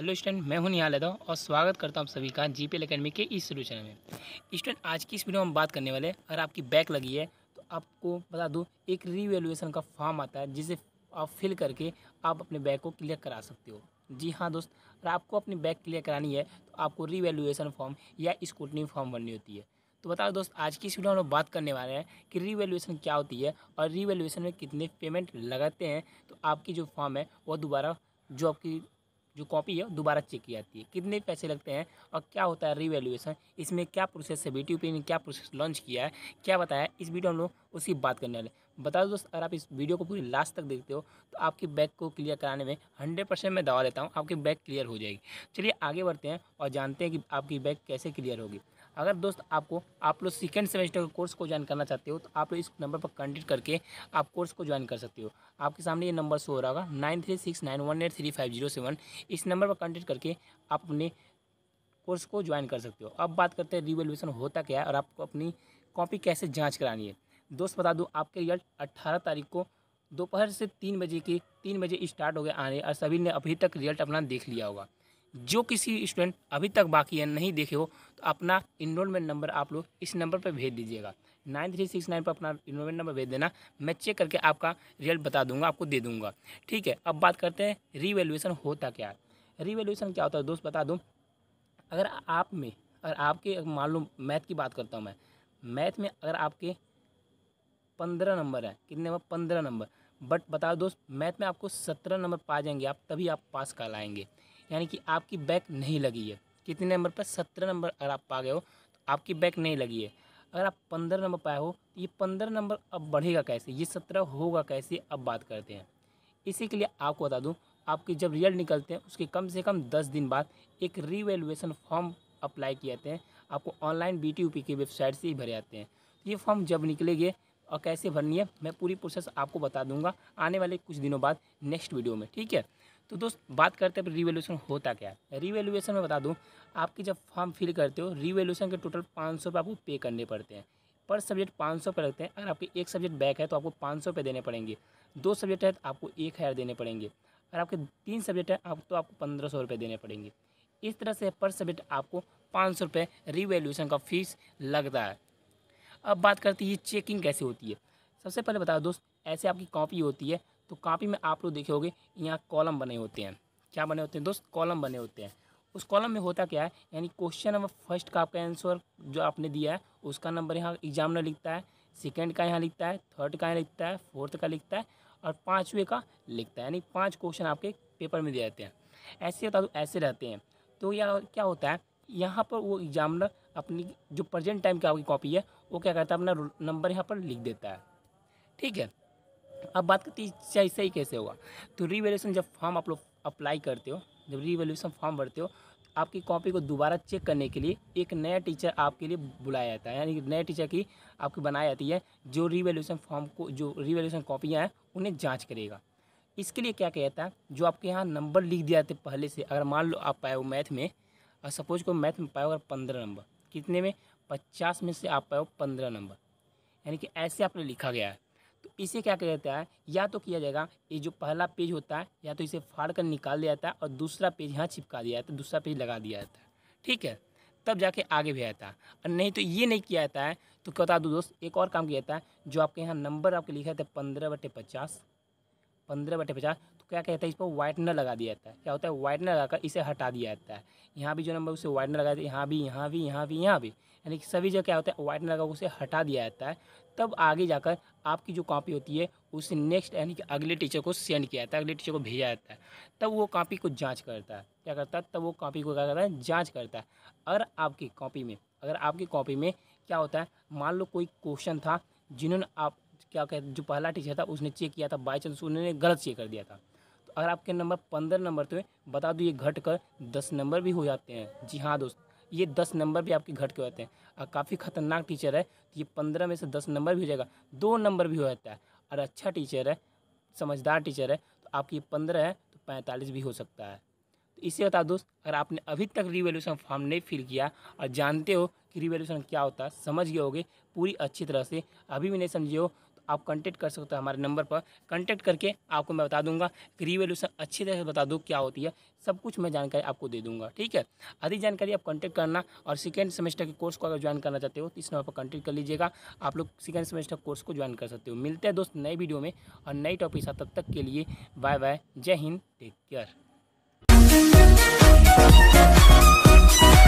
hello student मैं हूं निहाल यादव और स्वागत करता हूं आप सभी का जी पी एल अकेडमी के इस शुरू चैनल में स्टूडेंट आज की इस वीडियो में हम बात करने वाले हैं अगर आपकी बैक लगी है तो आपको बता दूं एक रीवेलुएसन का फॉर्म आता है जिसे आप फिल करके आप अपने बैग को क्लियर करा सकते हो जी हाँ दोस्त अगर आपको अपनी बैग क्लियर करानी है तो आपको रीवेलुएसन फॉर्म या स्कूटनी फॉर्म भरनी होती है तो बताओ दोस्त आज की इस वीडियो में हम बात करने वाले हैं कि रीवेलुएसन क्या होती है और रीवेलुएसन में कितने पेमेंट लगाते हैं तो आपकी जो फॉर्म है वो दोबारा जो आपकी जो कॉपी है दोबारा चेक की जाती है कितने पैसे लगते हैं और क्या होता है रिवेल्यूएसन इसमें क्या प्रोसेस है बी ने क्या प्रोसेस लॉन्च किया है क्या बताया इस वीडियो हम लोग उसी बात करने वाले बता दो दोस्त अगर आप इस वीडियो को पूरी लास्ट तक देखते हो तो आपकी बैग को क्लियर कराने में हंड्रेड परसेंट मैं दवा लेता हूँ आपकी बैग क्लियर हो जाएगी चलिए आगे बढ़ते हैं और जानते हैं कि आपकी बैग कैसे क्लियर होगी अगर दोस्त आपको आप लोग सेकेंड सेमेस्टर के कोर्स को ज्वाइन करना चाहते हो तो आप लोग इस नंबर पर कॉन्टेक्ट करके आप कोर्स को ज्वाइन कर सकते हो आपके सामने ये नंबर शो हो रहा होगा nine three six nine one eight three five zero seven इस नंबर पर कॉन्टेक्ट करके आप अपने कोर्स को ज्वाइन कर सकते हो अब बात करते हैं रिवेल्यूशन होता क्या है और आपको अपनी कॉपी कैसे जाँच करानी है दोस्त बता दूँ आपके रिजल्ट अट्ठारह तारीख को दोपहर से तीन बजे के तीन बजे स्टार्ट हो गया आने और सभी ने अभी तक रिजल्ट अपना देख लिया होगा जो किसी स्टूडेंट अभी तक बाकी है नहीं देखे हो तो अपना इनरोलमेंट नंबर आप लोग इस नंबर पर भेज दीजिएगा नाइन थ्री सिक्स नाइन पर अपना इनरोलमेंट नंबर भेज देना मैं चेक करके आपका रिजल्ट बता दूंगा आपको दे दूंगा ठीक है अब बात करते हैं रीवैल्यूएसन होता क्या है क्या होता है दोस्त बता दूँ अगर आप में अगर आपके मान लो मैथ की बात करता हूँ मैं मैथ में अगर आपके पंद्रह नंबर है कितने नंबर पंद्रह नंबर बट बता दोस्त मैथ में आपको सत्रह नंबर पा जाएंगे आप तभी आप पास कर लाएंगे यानी कि आपकी बैक नहीं लगी है कितने नंबर पर सत्रह नंबर अगर आप पा गए हो तो आपकी बैक नहीं लगी है अगर आप पंद्रह नंबर पाए हो तो ये पंद्रह नंबर अब बढ़ेगा कैसे ये सत्रह होगा कैसे अब बात करते हैं इसी के लिए आपको बता दूँ आपके जब रिजल्ट निकलते हैं उसके कम से कम दस दिन बाद एक रीवेलुएसन फॉर्म अप्लाई किए जाते हैं आपको ऑनलाइन बी की वेबसाइट से ही भरे जाते हैं तो ये फॉर्म जब निकलेगी और कैसे भरनी है मैं पूरी प्रोसेस आपको बता दूंगा आने वाले कुछ दिनों बाद नेक्स्ट वीडियो में ठीक है तो दोस्त बात करते हैं रिवेल्यूशन होता क्या है में बता दूँ आपकी जब फॉर्म फिल करते हो रिवेल्यूशन के टोटल पाँच सौ आपको पे करने पड़ते हैं पर सब्जेक्ट पाँच सौ पे रखते हैं अगर आपके एक सब्जेक्ट बैक है तो आपको पाँच सौ पे देने पड़ेंगे दो सब्जेक्ट है तो आपको एक हज़ार देने पड़ेंगे अगर आपके तीन सब्जेक्ट हैं आप तो आपको पंद्रह सौ रुपये देने पड़ेंगे इस तरह से पर सब्जेक्ट आपको पाँच सौ रुपये रिवेल्यूशन का फीस लगता है अब बात करते हैं ये चेकिंग कैसे होती है सबसे पहले बताओ दोस्त ऐसे आपकी कॉपी होती है तो कापी में आप लोग देखे होगे यहाँ कॉलम बने होते हैं क्या बने होते हैं दोस्त कॉलम बने होते हैं उस कॉलम में होता क्या है यानी क्वेश्चन नंबर फर्स्ट का आपका आंसर जो आपने दिया है उसका नंबर यहाँ एग्जामिनर लिखता है सेकेंड का यहाँ लिखता है थर्ड का यहाँ लिखता है फोर्थ का लिखता है और पाँचवें का लिखता है यानी पाँच क्वेश्चन आपके पेपर में दिए जाते हैं ऐसे होता तो ऐसे रहते हैं तो यह क्या होता है यहाँ पर वो एग्जामिनर अपनी जो प्रेजेंट टाइम की आपकी कॉपी है वो क्या करता है अपना नंबर यहाँ पर लिख देता है ठीक है अब बात करते हैं सही कैसे होगा तो रीवैल्यूशन जब फॉर्म आप लोग अप्लाई करते हो जब रीवैल्यूशन फॉर्म भरते हो आपकी कॉपी को दोबारा चेक करने के लिए एक नया टीचर आपके लिए बुलाया जाता है यानी कि नए टीचर की आपकी बनाई जाती है जो रीवैल्यूशन फॉर्म को जो रीवैल्यूशन कॉपियाँ हैं उन्हें जाँच करेगा इसके लिए क्या किया जाता है जो आपके यहाँ नंबर लिख दिया जाते पहले से अगर मान लो आप पाए हो मैथ में और सपोज को मैथ में पाए हो अगर पंद्रह नंबर कितने में पचास में से आप पाए हो पंद्रह नंबर यानी कि ऐसे आपने लिखा गया है तो इसे क्या किया जाता है या तो किया जाएगा ये जो पहला पेज होता है या तो इसे फाड़ कर निकाल दिया जाता है और दूसरा पेज यहाँ चिपका दिया जाता है दूसरा पेज लगा दिया जाता है ठीक है तब जाके आगे भी आता है और नहीं तो ये नहीं किया जाता है तो क्या बता दो दोस्त एक और काम किया जाता है जो आपके यहाँ नंबर आपके लिखा था पंद्रह बटे पचास पंद्रह बटे पचास क्या कहता है इस पर वाइटनर लगा दिया जाता है क्या होता है वाइटनर लगाकर इसे हटा दिया जाता है यहाँ भी जो नंबर उसे वाइटनर लगा यहाँ भी यहाँ भी यहाँ भी यहाँ भी यानी कि सभी जगह क्या होता है वाइटनर लगा उसे हटा दिया जाता है तब आगे जाकर आपकी जो कॉपी होती है उसे नेक्स्ट यानी कि अगले टीचर को सेंड किया जाता है अगले टीचर को भेजा जाता है तब वो कॉपी को जाँच करता है क्या करता है तब वो कॉपी को क्या करता है जाँच करता है अगर आपकी कॉपी में अगर आपकी कॉपी में क्या होता है मान लो कोई क्वेश्चन था जिन्होंने आप क्या कहते जो पहला टीचर था उसने चेक किया था बाई चांस उन्होंने गलत चेक कर दिया था तो अगर आपके नंबर पंद्रह नंबर थे बता दो ये घट कर दस नंबर भी हो जाते हैं जी हाँ दोस्त ये दस नंबर भी आपके घट के होते हैं और काफ़ी खतरनाक टीचर है तो ये पंद्रह में से दस नंबर भी हो जाएगा दो नंबर भी हो जाता है और अच्छा टीचर है समझदार टीचर है तो आपकी ये पंद्रह है तो पैंतालीस भी हो सकता है तो इसे बता दोस्त अगर आपने अभी तक रिवेल्यूशन फॉर्म नहीं फिल किया और जानते हो कि रिवेल्यूशन क्या होता है समझ गए होगे पूरी अच्छी तरह से अभी भी नहीं समझे हो तो आप कॉन्टैक्ट कर सकते हो हमारे नंबर पर कॉन्टैक्ट करके आपको मैं बता दूंगा रिवेल्यूशन अच्छी तरह से बता दूँ क्या होती है सब कुछ मैं जानकारी आपको दे दूंगा ठीक है अधिक जानकारी आप कॉन्टैक्ट करना और सेकेंड सेमेस्टर के कोर्स को अगर ज्वाइन करना चाहते हो तो इस नंबर पर कॉन्टैक्ट कर लीजिएगा आप लोग सेकेंड सेमेस्टर कोर्स को ज्वाइन कर सकते हो मिलते हैं दोस्त नए वीडियो में और नई टॉपिक साथ तब तक के लिए बाय बाय जय हिंद टेक केयर